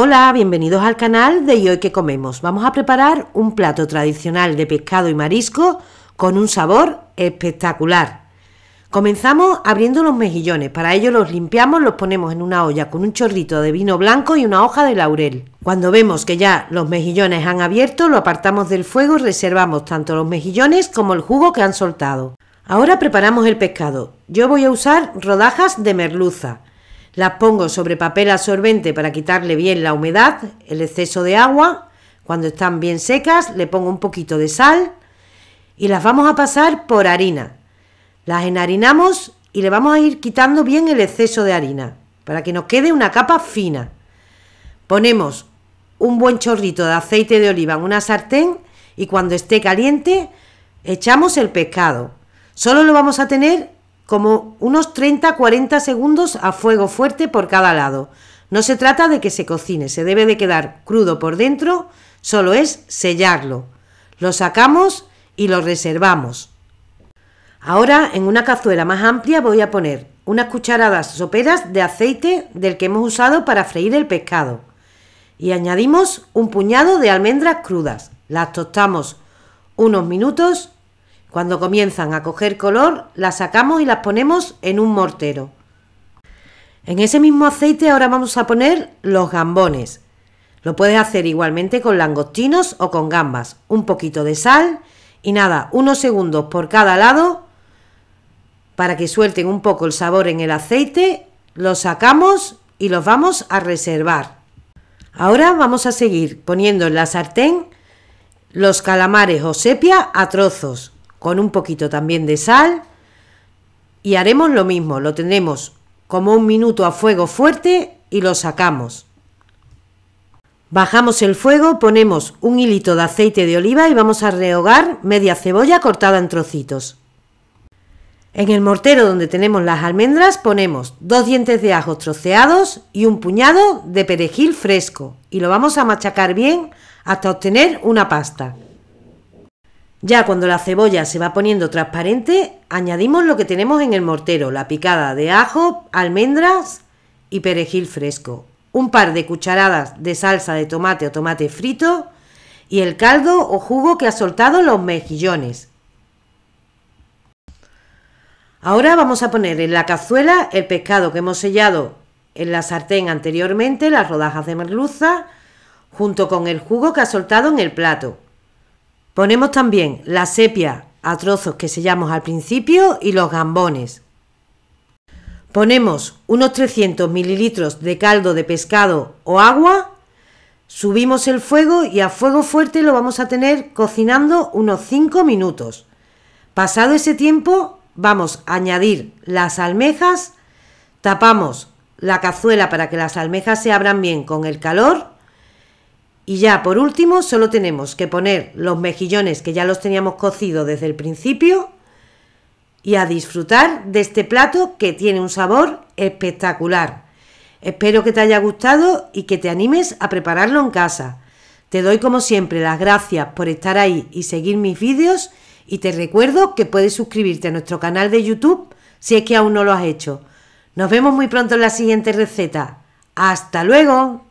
Hola, bienvenidos al canal de Y hoy que comemos. Vamos a preparar un plato tradicional de pescado y marisco con un sabor espectacular. Comenzamos abriendo los mejillones, para ello los limpiamos, los ponemos en una olla con un chorrito de vino blanco y una hoja de laurel. Cuando vemos que ya los mejillones han abierto, lo apartamos del fuego y reservamos tanto los mejillones como el jugo que han soltado. Ahora preparamos el pescado. Yo voy a usar rodajas de merluza. Las pongo sobre papel absorbente para quitarle bien la humedad, el exceso de agua. Cuando están bien secas, le pongo un poquito de sal y las vamos a pasar por harina. Las enharinamos y le vamos a ir quitando bien el exceso de harina para que nos quede una capa fina. Ponemos un buen chorrito de aceite de oliva en una sartén y cuando esté caliente echamos el pescado. Solo lo vamos a tener como unos 30-40 segundos a fuego fuerte por cada lado. No se trata de que se cocine, se debe de quedar crudo por dentro, solo es sellarlo. Lo sacamos y lo reservamos. Ahora en una cazuela más amplia voy a poner unas cucharadas soperas de aceite del que hemos usado para freír el pescado. Y añadimos un puñado de almendras crudas. Las tostamos unos minutos cuando comienzan a coger color, las sacamos y las ponemos en un mortero. En ese mismo aceite ahora vamos a poner los gambones. Lo puedes hacer igualmente con langostinos o con gambas. Un poquito de sal y nada, unos segundos por cada lado para que suelten un poco el sabor en el aceite. Los sacamos y los vamos a reservar. Ahora vamos a seguir poniendo en la sartén los calamares o sepia a trozos con un poquito también de sal y haremos lo mismo, lo tenemos como un minuto a fuego fuerte y lo sacamos. Bajamos el fuego, ponemos un hilito de aceite de oliva y vamos a rehogar media cebolla cortada en trocitos. En el mortero donde tenemos las almendras ponemos dos dientes de ajo troceados y un puñado de perejil fresco y lo vamos a machacar bien hasta obtener una pasta. Ya cuando la cebolla se va poniendo transparente, añadimos lo que tenemos en el mortero, la picada de ajo, almendras y perejil fresco, un par de cucharadas de salsa de tomate o tomate frito y el caldo o jugo que ha soltado los mejillones. Ahora vamos a poner en la cazuela el pescado que hemos sellado en la sartén anteriormente, las rodajas de merluza, junto con el jugo que ha soltado en el plato. Ponemos también la sepia a trozos que sellamos al principio y los gambones. Ponemos unos 300 mililitros de caldo de pescado o agua, subimos el fuego y a fuego fuerte lo vamos a tener cocinando unos 5 minutos. Pasado ese tiempo vamos a añadir las almejas, tapamos la cazuela para que las almejas se abran bien con el calor y ya por último solo tenemos que poner los mejillones que ya los teníamos cocidos desde el principio y a disfrutar de este plato que tiene un sabor espectacular. Espero que te haya gustado y que te animes a prepararlo en casa. Te doy como siempre las gracias por estar ahí y seguir mis vídeos y te recuerdo que puedes suscribirte a nuestro canal de YouTube si es que aún no lo has hecho. Nos vemos muy pronto en la siguiente receta. ¡Hasta luego!